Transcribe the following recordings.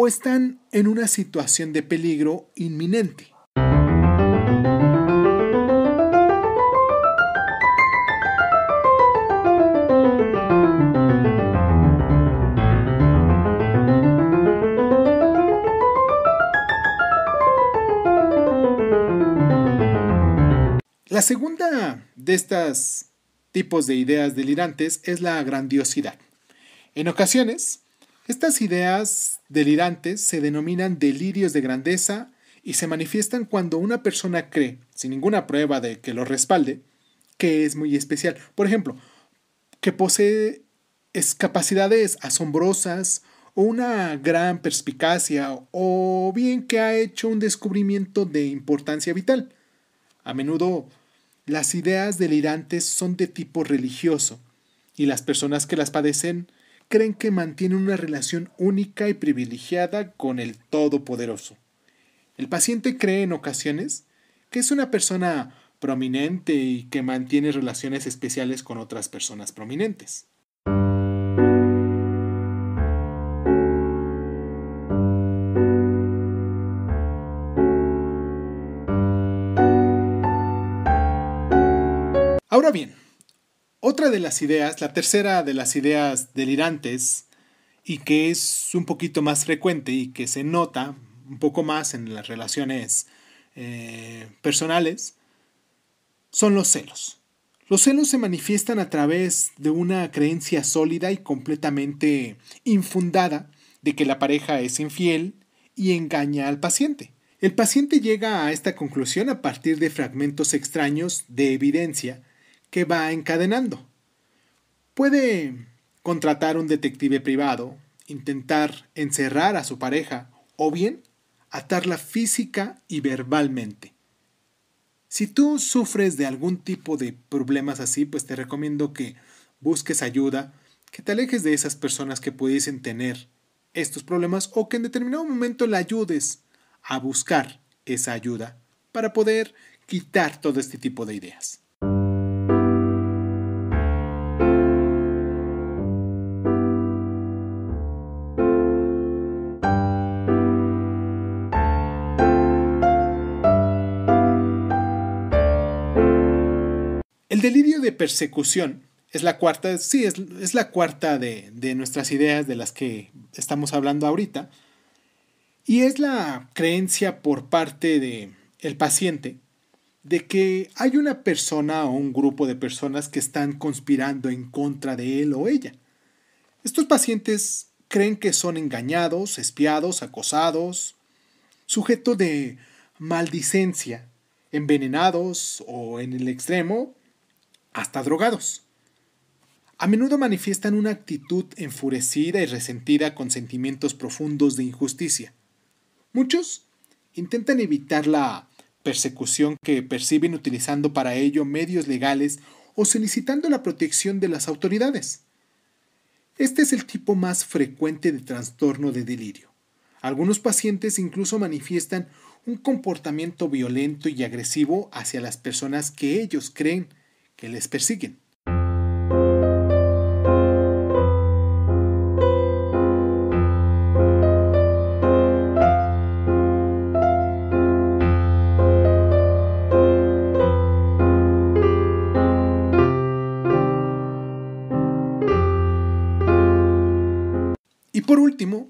o están en una situación de peligro inminente. La segunda de estos tipos de ideas delirantes es la grandiosidad. En ocasiones, estas ideas delirantes se denominan delirios de grandeza y se manifiestan cuando una persona cree, sin ninguna prueba de que lo respalde, que es muy especial. Por ejemplo, que posee capacidades asombrosas o una gran perspicacia o bien que ha hecho un descubrimiento de importancia vital. A menudo las ideas delirantes son de tipo religioso y las personas que las padecen creen que mantiene una relación única y privilegiada con el Todopoderoso. El paciente cree en ocasiones que es una persona prominente y que mantiene relaciones especiales con otras personas prominentes. Ahora bien, otra de las ideas, la tercera de las ideas delirantes, y que es un poquito más frecuente y que se nota un poco más en las relaciones eh, personales, son los celos. Los celos se manifiestan a través de una creencia sólida y completamente infundada de que la pareja es infiel y engaña al paciente. El paciente llega a esta conclusión a partir de fragmentos extraños de evidencia que va encadenando. Puede contratar un detective privado, intentar encerrar a su pareja o bien atarla física y verbalmente. Si tú sufres de algún tipo de problemas así, pues te recomiendo que busques ayuda, que te alejes de esas personas que pudiesen tener estos problemas o que en determinado momento la ayudes a buscar esa ayuda para poder quitar todo este tipo de ideas. persecución es la cuarta, sí, es, la cuarta de, nuestras ideas de las que estamos hablando ahorita. Y es la creencia por parte del el paciente de que hay una persona o un grupo de personas que están conspirando en contra de él o ella. Estos pacientes creen que son engañados, espiados, acosados, sujeto de maldicencia, envenenados o en el extremo hasta drogados. A menudo manifiestan una actitud enfurecida y resentida con sentimientos profundos de injusticia. Muchos intentan evitar la persecución que perciben utilizando para ello medios legales o solicitando la protección de las autoridades. Este es el tipo más frecuente de trastorno de delirio. Algunos pacientes incluso manifiestan un comportamiento violento y agresivo hacia las personas que ellos creen que les persiguen. Y por último,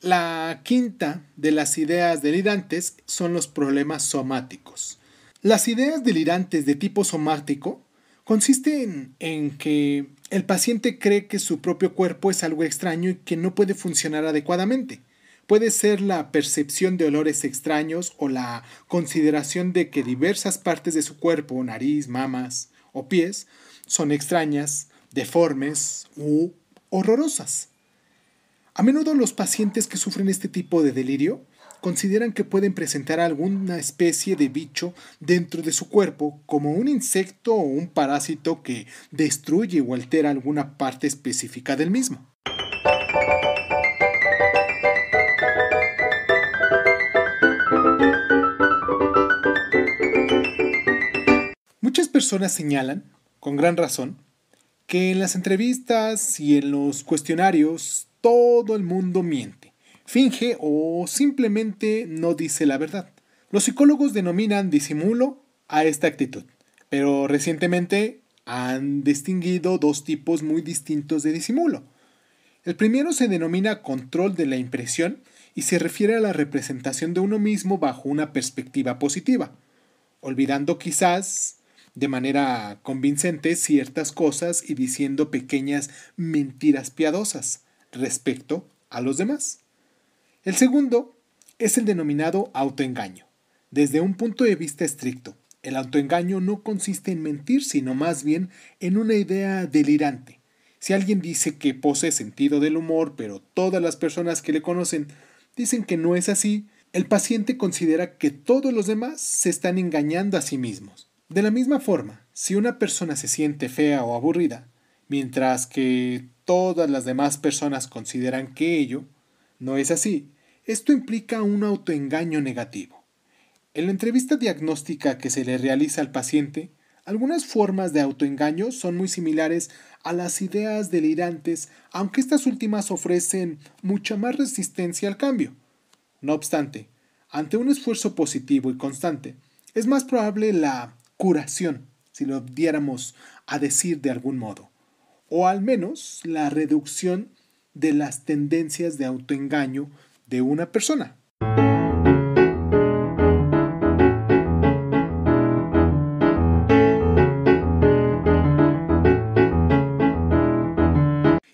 la quinta de las ideas delirantes son los problemas somáticos. Las ideas delirantes de tipo somático consiste en, que el paciente cree que su propio cuerpo es algo extraño y que no puede funcionar adecuadamente. Puede ser la percepción de olores extraños o la consideración de que diversas partes de su cuerpo, nariz, mamas o pies, son extrañas, deformes u horrorosas. A menudo los pacientes que sufren este tipo de delirio consideran que pueden presentar alguna especie de bicho dentro de su cuerpo, como un insecto o un parásito que destruye o altera alguna parte específica del mismo. Muchas personas señalan, con gran razón, que en las entrevistas y en los cuestionarios todo el mundo miente finge o simplemente no dice la verdad. Los psicólogos denominan disimulo a esta actitud, pero recientemente han distinguido dos tipos muy distintos de disimulo. El primero se denomina control de la impresión y se refiere a la representación de uno mismo bajo una perspectiva positiva, olvidando quizás de manera convincente ciertas cosas y diciendo pequeñas mentiras piadosas respecto a los demás. El segundo es el denominado autoengaño. Desde un punto de vista estricto, el autoengaño no consiste en mentir, sino más bien en una idea delirante. Si alguien dice que posee sentido del humor, pero todas las personas que le conocen dicen que no es así, el paciente considera que todos los demás se están engañando a sí mismos. De la misma forma, si una persona se siente fea o aburrida, mientras que todas las demás personas consideran que ello no es así. Esto implica un autoengaño negativo. En la entrevista diagnóstica que se le realiza al paciente, algunas formas de autoengaño son muy similares a las ideas delirantes, aunque estas últimas ofrecen mucha más resistencia al cambio. No obstante, ante un esfuerzo positivo y constante, es más probable la curación, si lo diéramos a decir de algún modo, o al menos la reducción de las tendencias de autoengaño de una persona.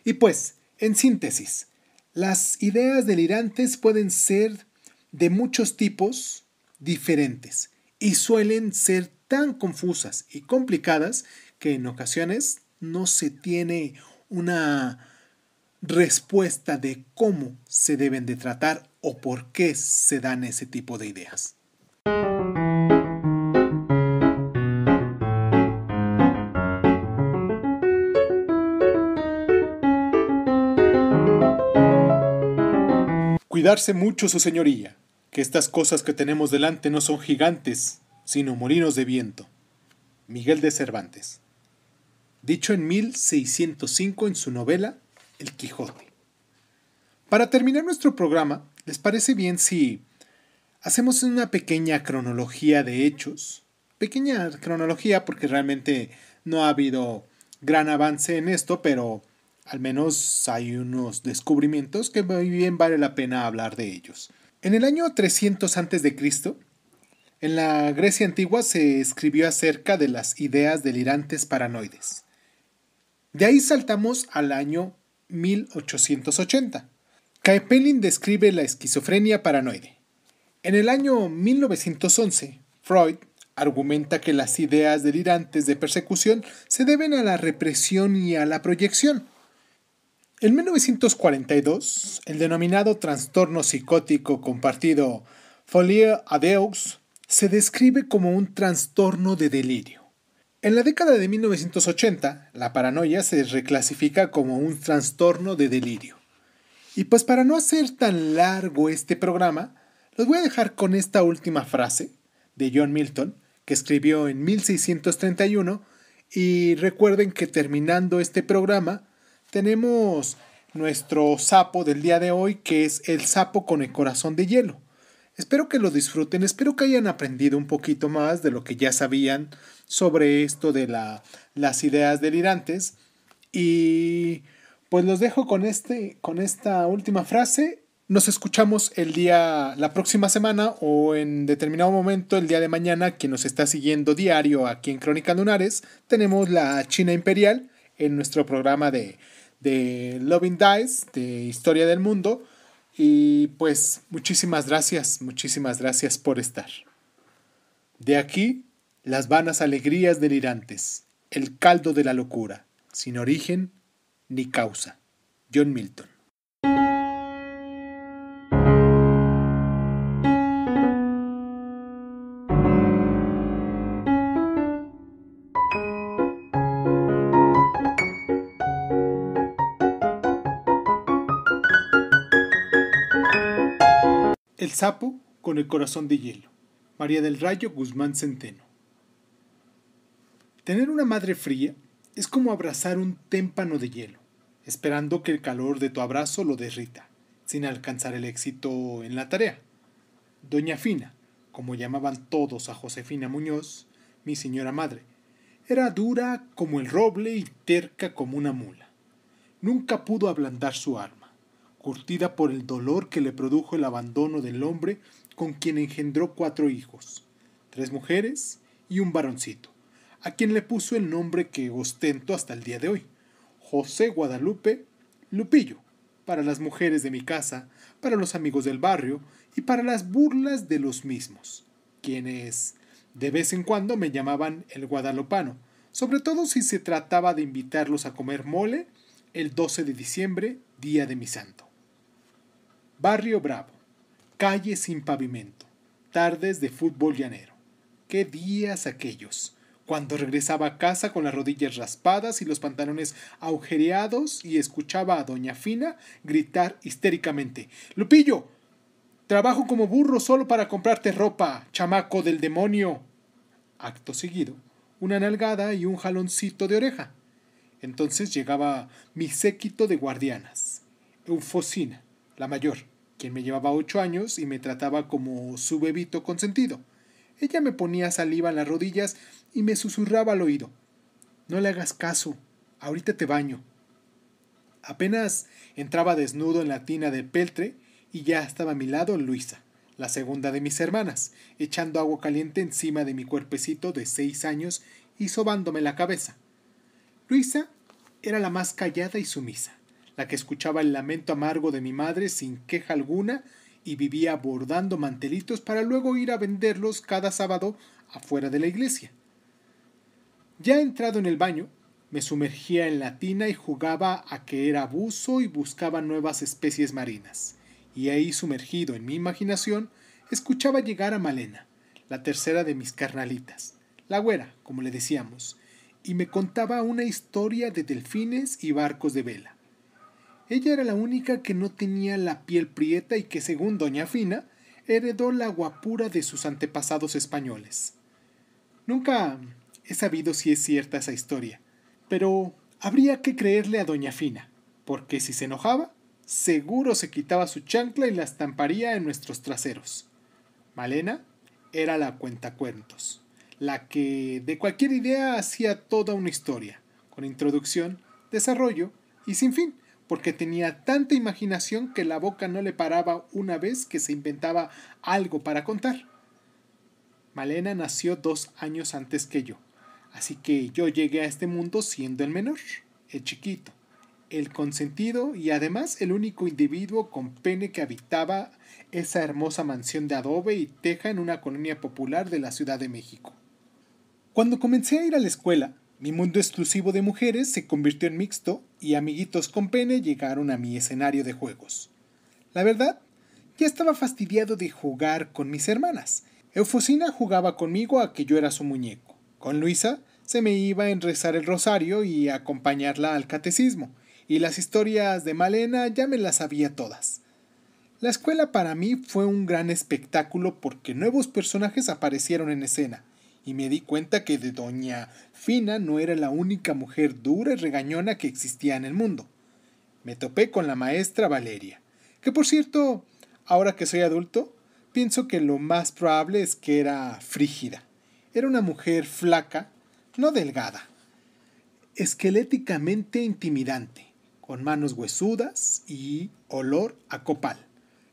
Y pues, en síntesis, las ideas delirantes pueden ser de muchos tipos diferentes y suelen ser tan confusas y complicadas que en ocasiones no se tiene una respuesta de cómo se deben de tratar o por qué se dan ese tipo de ideas. Cuidarse mucho, su señoría, que estas cosas que tenemos delante no son gigantes, sino molinos de viento. Miguel de Cervantes. Dicho en 1605 en su novela el Quijote. Para terminar nuestro programa, ¿les parece bien si hacemos una pequeña cronología de hechos? Pequeña cronología porque realmente no ha habido gran avance en esto, pero al menos hay unos descubrimientos que muy bien vale la pena hablar de ellos. En el año 300 a.C., en la Grecia antigua se escribió acerca de las ideas delirantes paranoides. De ahí saltamos al año 1880. Kaepelin describe la esquizofrenia paranoide. En el año 1911, Freud argumenta que las ideas delirantes de persecución se deben a la represión y a la proyección. En 1942, el denominado trastorno psicótico compartido Folie à Deux se describe como un trastorno de delirio. En la década de 1980, la paranoia se reclasifica como un trastorno de delirio. Y pues para no hacer tan largo este programa, los voy a dejar con esta última frase de John Milton, que escribió en 1631, y recuerden que terminando este programa tenemos nuestro sapo del día de hoy, que es el sapo con el corazón de hielo. Espero que lo disfruten, espero que hayan aprendido un poquito más de lo que ya sabían sobre esto de las ideas delirantes. Y pues los dejo con, este, con esta última frase. Nos escuchamos el día, la próxima semana o en determinado momento, el día de mañana, quien nos está siguiendo diario aquí en Crónica Lunares, tenemos la China Imperial en nuestro programa de, de Loving Dice, de Historia del Mundo. Y pues muchísimas gracias, muchísimas gracias por estar. De aquí las vanas alegrías delirantes, el caldo de la locura, sin origen ni causa. John Milton. sapo con el corazón de hielo. María del Rayo Guzmán Centeno. Tener una madre fría es como abrazar un témpano de hielo, esperando que el calor de tu abrazo lo derrita, sin alcanzar el éxito en la tarea. Doña Fina, como llamaban todos a Josefina Muñoz, mi señora madre, era dura como el roble y terca como una mula. Nunca pudo ablandar su arma curtida por el dolor que le produjo el abandono del hombre con quien engendró cuatro hijos, tres mujeres y un varoncito, a quien le puso el nombre que ostento hasta el día de hoy, José Guadalupe Lupillo, para las mujeres de mi casa, para los amigos del barrio y para las burlas de los mismos, quienes de vez en cuando me llamaban el guadalopano, sobre todo si se trataba de invitarlos a comer mole el 12 de diciembre, día de mi santo. Barrio Bravo, calle sin pavimento, tardes de fútbol llanero. ¡Qué días aquellos! Cuando regresaba a casa con las rodillas raspadas y los pantalones agujereados y escuchaba a doña Fina gritar histéricamente, Lupillo, trabajo como burro solo para comprarte ropa, chamaco del demonio. Acto seguido, una nalgada y un jaloncito de oreja. Entonces llegaba mi séquito de guardianas, Eufocina, la mayor, quien me llevaba ocho años y me trataba como su bebito consentido. Ella me ponía saliva en las rodillas y me susurraba al oído. No le hagas caso, ahorita te baño. Apenas entraba desnudo en la tina de peltre y ya estaba a mi lado Luisa, la segunda de mis hermanas, echando agua caliente encima de mi cuerpecito de seis años y sobándome la cabeza. Luisa era la más callada y sumisa la que escuchaba el lamento amargo de mi madre sin queja alguna y vivía bordando mantelitos para luego ir a venderlos cada sábado afuera de la iglesia. Ya entrado en el baño, me sumergía en la tina y jugaba a que era buzo y buscaba nuevas especies marinas. Y ahí sumergido en mi imaginación, escuchaba llegar a Malena, la tercera de mis carnalitas, la güera, como le decíamos, y me contaba una historia de delfines y barcos de vela. Ella era la única que no tenía la piel prieta y que, según Doña Fina, heredó la guapura de sus antepasados españoles. Nunca he sabido si es cierta esa historia, pero habría que creerle a Doña Fina, porque si se enojaba, seguro se quitaba su chancla y la estamparía en nuestros traseros. Malena era la cuentacuentos, la que de cualquier idea hacía toda una historia, con introducción, desarrollo y sin fin porque tenía tanta imaginación que la boca no le paraba una vez que se inventaba algo para contar. Malena nació dos años antes que yo, así que yo llegué a este mundo siendo el menor, el chiquito, el consentido y además el único individuo con pene que habitaba esa hermosa mansión de adobe y teja en una colonia popular de la Ciudad de México. Cuando comencé a ir a la escuela, mi mundo exclusivo de mujeres se convirtió en mixto y amiguitos con pene llegaron a mi escenario de juegos. La verdad, ya estaba fastidiado de jugar con mis hermanas. Eufusina jugaba conmigo a que yo era su muñeco. Con Luisa se me iba a rezar el rosario y acompañarla al catecismo, y las historias de Malena ya me las sabía todas. La escuela para mí fue un gran espectáculo porque nuevos personajes aparecieron en escena y me di cuenta que de doña Fina no era la única mujer dura y regañona que existía en el mundo. Me topé con la maestra Valeria, que por cierto, ahora que soy adulto, pienso que lo más probable es que era frígida. Era una mujer flaca, no delgada, esqueléticamente intimidante, con manos huesudas y olor a copal.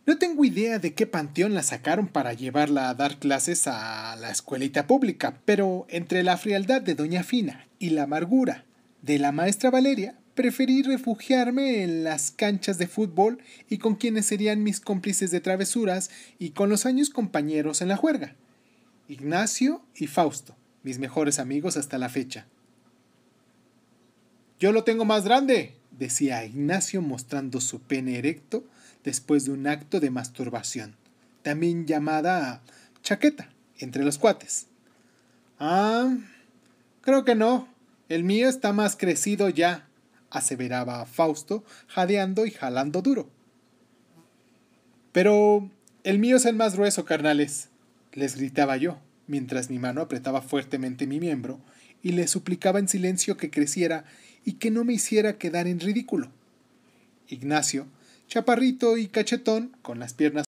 No tengo idea de qué panteón la sacaron para llevarla a dar clases a la escuelita pública, pero entre la frialdad de Doña Fina y la amargura de la maestra Valeria, preferí refugiarme en las canchas de fútbol y con quienes serían mis cómplices de travesuras y con los años compañeros en la juerga. Ignacio y Fausto, mis mejores amigos hasta la fecha. Yo lo tengo más grande, decía Ignacio mostrando su pene erecto después de un acto de masturbación, también llamada chaqueta, entre los cuates. Ah, creo que no. El mío está más crecido ya, aseveraba Fausto, jadeando y jalando duro. Pero el mío es el más grueso, carnales, les gritaba yo, mientras mi mano apretaba fuertemente mi miembro y le suplicaba en silencio que creciera y que no me hiciera quedar en ridículo. Ignacio chaparrito y cachetón, con las piernas